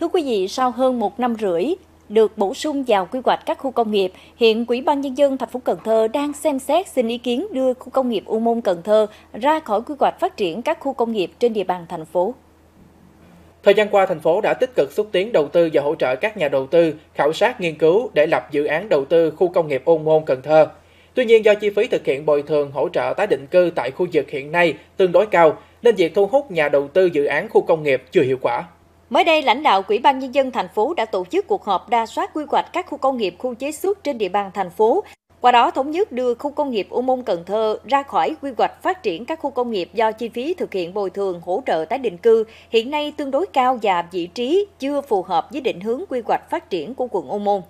Thưa quý vị, sau hơn một năm rưỡi, được bổ sung vào quy hoạch các khu công nghiệp. Hiện quỹ ban nhân dân thành phố Cần Thơ đang xem xét xin ý kiến đưa khu công nghiệp U Môn Cần Thơ ra khỏi quy hoạch phát triển các khu công nghiệp trên địa bàn thành phố. Thời gian qua, thành phố đã tích cực xúc tiến đầu tư và hỗ trợ các nhà đầu tư khảo sát nghiên cứu để lập dự án đầu tư khu công nghiệp Ôn Môn Cần Thơ. Tuy nhiên do chi phí thực hiện bồi thường hỗ trợ tái định cư tại khu vực hiện nay tương đối cao nên việc thu hút nhà đầu tư dự án khu công nghiệp chưa hiệu quả. Mới đây, lãnh đạo Quỹ ban Nhân dân thành phố đã tổ chức cuộc họp đa soát quy hoạch các khu công nghiệp, khu chế xuất trên địa bàn thành phố. Qua đó, thống nhất đưa khu công nghiệp U Môn Cần Thơ ra khỏi quy hoạch phát triển các khu công nghiệp do chi phí thực hiện bồi thường hỗ trợ tái định cư hiện nay tương đối cao và vị trí chưa phù hợp với định hướng quy hoạch phát triển của quận Ô Môn.